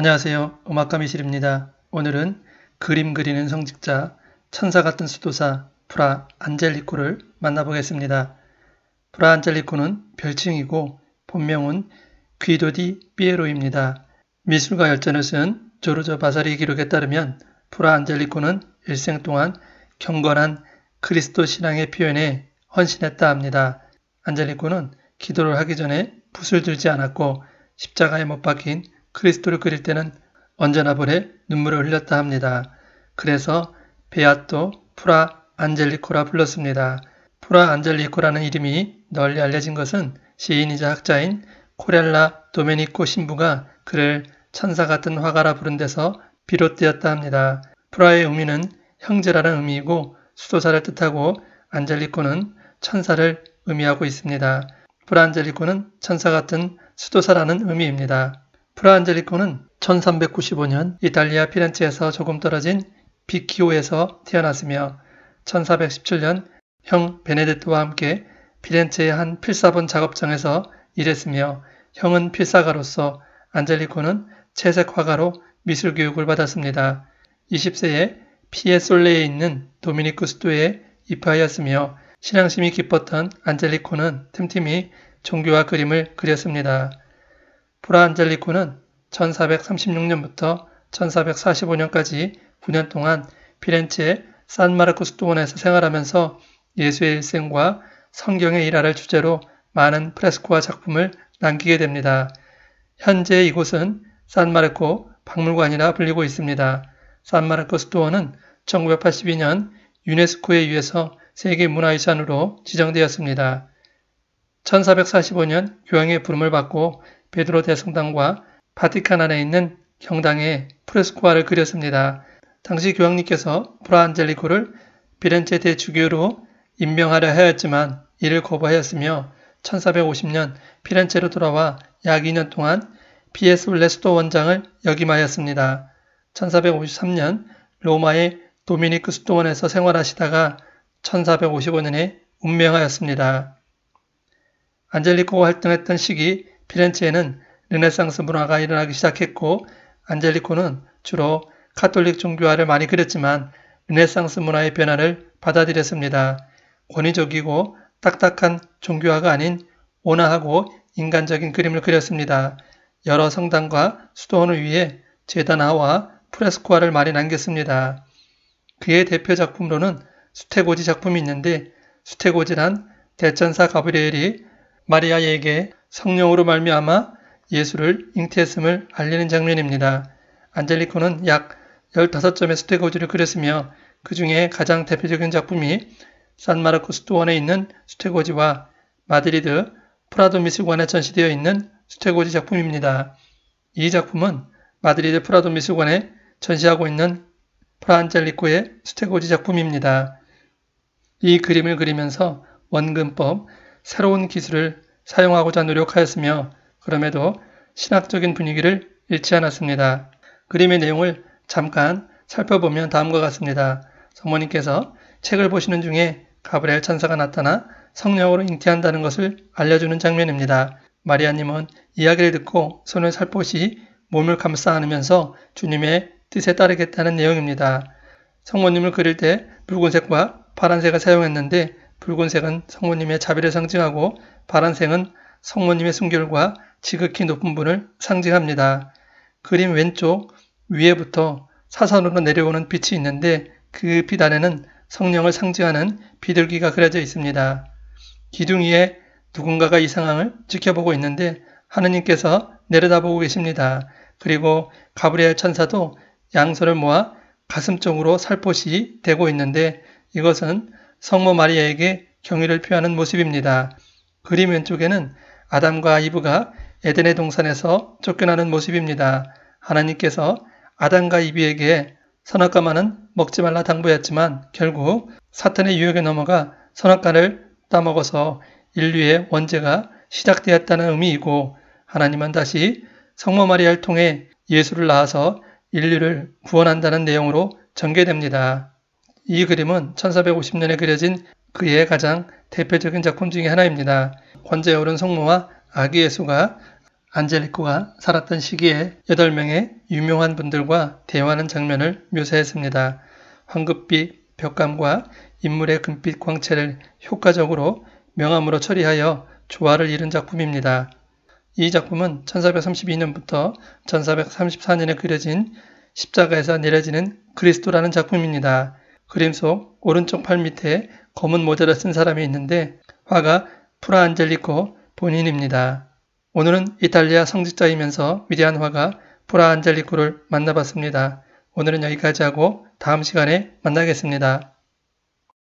안녕하세요. 음악가미실입니다. 오늘은 그림 그리는 성직자, 천사 같은 수도사 프라 안젤리코를 만나보겠습니다. 프라 안젤리코는 별칭이고 본명은 귀도디 피에로입니다. 미술과 열전을 쓴 조르저 바사리 기록에 따르면 프라 안젤리코는 일생 동안 경건한 그리스도 신앙의 표현에 헌신했다 합니다. 안젤리코는 기도를 하기 전에 붓을 들지 않았고 십자가에 못 박힌 크리스토를 그릴 때는 언제나 볼에 눈물을 흘렸다 합니다. 그래서 베아토 프라 안젤리코라 불렀습니다. 프라 안젤리코라는 이름이 널리 알려진 것은 시인이자 학자인 코렐라 도메니코 신부가 그를 천사 같은 화가라 부른 데서 비롯되었다 합니다. 프라의 의미는 형제라는 의미이고 수도사를 뜻하고 안젤리코는 천사를 의미하고 있습니다. 프라 안젤리코는 천사 같은 수도사라는 의미입니다. 프라안젤리코는 1395년 이탈리아 피렌체에서 조금 떨어진 비키오에서 태어났으며 1417년 형 베네데토와 함께 피렌체의 한 필사본 작업장에서 일했으며 형은 필사가로서 안젤리코는 채색화가로 미술 교육을 받았습니다. 20세에 피에솔레에 있는 도미니크 스도에 입하하였으며 신앙심이 깊었던 안젤리코는 틈틈이 종교와 그림을 그렸습니다. 프라안젤리코는 1436년부터 1445년까지 9년 동안 피렌체 산마르코스 도원에서 생활하면서 예수의 일생과 성경의 일화를 주제로 많은 프레스코와 작품을 남기게 됩니다. 현재 이곳은 산마르코 박물관이라 불리고 있습니다. 산마르코스 도원은 1982년 유네스코에 의해서 세계문화유산으로 지정되었습니다. 1445년 교황의 부름을 받고 베드로 대성당과 바티칸 안에 있는 경당의 프레스코아를 그렸습니다. 당시 교황님께서 브라안젤리코를 비렌체 대주교로 임명하려 하였지만 이를 거부하였으며 1450년 피렌체로 돌아와 약 2년 동안 비에스 레스토 원장을 역임하였습니다. 1453년 로마의 도미니크 수도원에서 생활하시다가 1455년에 운명하였습니다. 안젤리코가 활동했던 시기 피렌체에는 르네상스 문화가 일어나기 시작했고 안젤리코는 주로 카톨릭 종교화를 많이 그렸지만 르네상스 문화의 변화를 받아들였습니다. 권위적이고 딱딱한 종교화가 아닌 온화하고 인간적인 그림을 그렸습니다. 여러 성당과 수도원을 위해 제단화와 프레스코화를 많이 남겼습니다. 그의 대표 작품으로는 수태고지 작품이 있는데 수태고지란 대천사 가브리엘이 마리아에게 성령으로 말미암아 예수를 잉태했음을 알리는 장면입니다. 안젤리코는 약 15점의 스테고지를 그렸으며 그 중에 가장 대표적인 작품이 산마르코 스토원에 있는 스테고지와 마드리드 프라도 미술관에 전시되어 있는 스테고지 작품입니다. 이 작품은 마드리드 프라도 미술관에 전시하고 있는 프란젤리코의 스테고지 작품입니다. 이 그림을 그리면서 원근법, 새로운 기술을 사용하고자 노력하였으며 그럼에도 신학적인 분위기를 잃지 않았습니다. 그림의 내용을 잠깐 살펴보면 다음과 같습니다. 성모님께서 책을 보시는 중에 가브리엘 천사가 나타나 성령으로 잉태한다는 것을 알려주는 장면입니다. 마리아님은 이야기를 듣고 손을 살포시 몸을 감싸 안으면서 주님의 뜻에 따르겠다는 내용입니다. 성모님을 그릴 때 붉은색과 파란색을 사용했는데 붉은색은 성모님의 자비를 상징하고 파란색은 성모님의 순결과 지극히 높은 분을 상징합니다. 그림 왼쪽 위에부터 사선으로 내려오는 빛이 있는데 그 빛 안에는 성령을 상징하는 비둘기가 그려져 있습니다. 기둥 위에 누군가가 이 상황을 지켜보고 있는데 하느님께서 내려다보고 계십니다. 그리고 가브리엘 천사도 양손을 모아 가슴 쪽으로 살포시 대고 있는데 이것은 성모 마리아에게 경의를 표하는 모습입니다. 그림 왼쪽에는 아담과 이브가 에덴의 동산에서 쫓겨나는 모습입니다. 하나님께서 아담과 이브에게 선악과만은 먹지 말라 당부했지만 결국 사탄의 유혹에 넘어가 선악과를 따먹어서 인류의 원죄가 시작되었다는 의미이고 하나님은 다시 성모 마리아를 통해 예수를 낳아서 인류를 구원한다는 내용으로 전개됩니다. 이 그림은 1450년에 그려진 그의 가장 대표적인 작품 중의 하나입니다. 권저에 오른 성모와 아기 예수가 안젤리코가 살았던 시기에 8명의 유명한 분들과 대화하는 장면을 묘사했습니다. 황급빛 벽감과 인물의 금빛 광채를 효과적으로 명암으로 처리하여 조화를 이룬 작품입니다. 이 작품은 1432년부터 1434년에 그려진 십자가에서 내려지는 그리스도라는 작품입니다. 그림 속 오른쪽 팔 밑에 검은 모자를 쓴 사람이 있는데 화가 프라안젤리코 본인입니다. 오늘은 이탈리아 성직자이면서 위대한 화가 프라안젤리코를 만나봤습니다. 오늘은 여기까지 하고 다음 시간에 만나겠습니다.